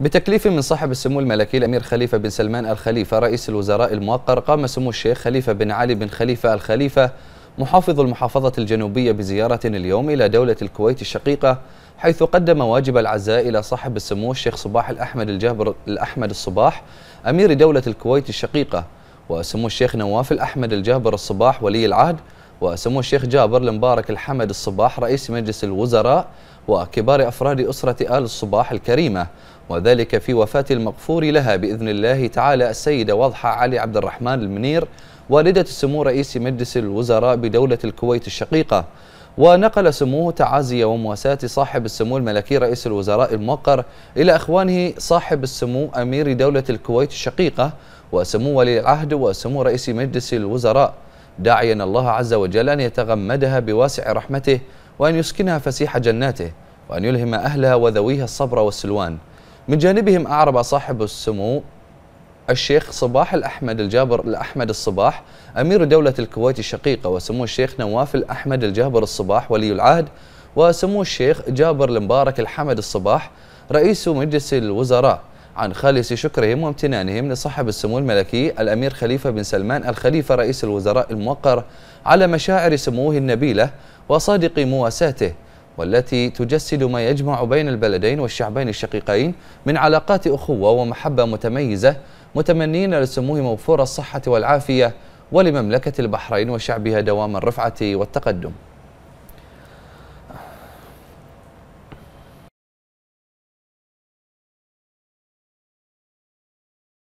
بتكليف من صاحب السمو الملكي الأمير خليفة بن سلمان الخليفة رئيس الوزراء الموقر قام سمو الشيخ خليفة بن علي بن خليفة الخليفة محافظ المحافظة الجنوبية بزيارة اليوم إلى دولة الكويت الشقيقة حيث قدم واجب العزاء إلى صاحب السمو الشيخ صباح الأحمد الجابر الأحمد الصباح أمير دولة الكويت الشقيقة وسمو الشيخ نواف الأحمد الجابر الصباح ولي العهد وسمو الشيخ جابر المبارك الحمد الصباح رئيس مجلس الوزراء وكبار أفراد أسرة آل الصباح الكريمة وذلك في وفاة المغفور لها بإذن الله تعالى السيدة واضحة علي عبد الرحمن المنير والدة سمو رئيس مجلس الوزراء بدولة الكويت الشقيقة ونقل سموه تعازي ومواساة صاحب السمو الملكي رئيس الوزراء الموقر إلى أخوانه صاحب السمو أمير دولة الكويت الشقيقة وسمو ولي العهد وسمو رئيس مجلس الوزراء داعيا الله عز وجل أن يتغمدها بواسع رحمته وأن يسكنها فسيح جناته وأن يلهم أهلها وذويها الصبر والسلوان من جانبهم أعرب صاحب السمو الشيخ صباح الأحمد الجابر الأحمد الصباح أمير دولة الكويت الشقيقة وسمو الشيخ نواف الأحمد الجابر الصباح ولي العهد وسمو الشيخ جابر المبارك الحمد الصباح رئيس مجلس الوزراء عن خالص شكرهم وامتنانهم لصاحب السمو الملكي الأمير خليفة بن سلمان الخليفة رئيس الوزراء الموقر على مشاعر سموه النبيلة وصادق مواساته والتي تجسد ما يجمع بين البلدين والشعبين الشقيقين من علاقات أخوة ومحبة متميزة متمنين لسموه موفور الصحة والعافية ولمملكة البحرين وشعبها دوام الرفعة والتقدم